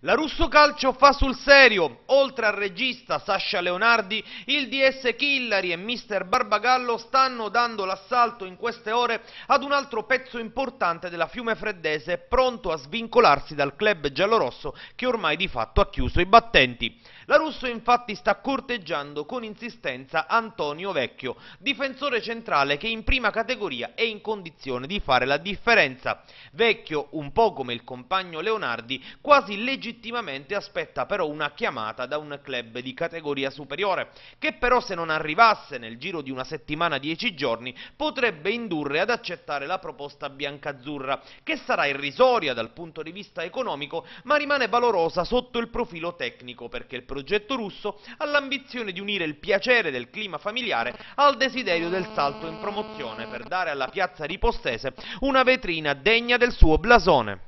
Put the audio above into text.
La Russo Calcio fa sul serio, oltre al regista Sasha Leonardi, il DS Killari e Mr. Barbagallo stanno dando l'assalto in queste ore ad un altro pezzo importante della Fiume Freddese, pronto a svincolarsi dal club giallorosso che ormai di fatto ha chiuso i battenti. La Russo infatti sta corteggiando con insistenza Antonio Vecchio, difensore centrale che in prima categoria è in condizione di fare la differenza. Vecchio, un po' come il compagno Leonardi, quasi legittimamente legittimamente aspetta però una chiamata da un club di categoria superiore, che però se non arrivasse nel giro di una settimana 10 giorni potrebbe indurre ad accettare la proposta biancazzurra, che sarà irrisoria dal punto di vista economico, ma rimane valorosa sotto il profilo tecnico, perché il progetto russo ha l'ambizione di unire il piacere del clima familiare al desiderio del salto in promozione per dare alla piazza ripostese una vetrina degna del suo blasone.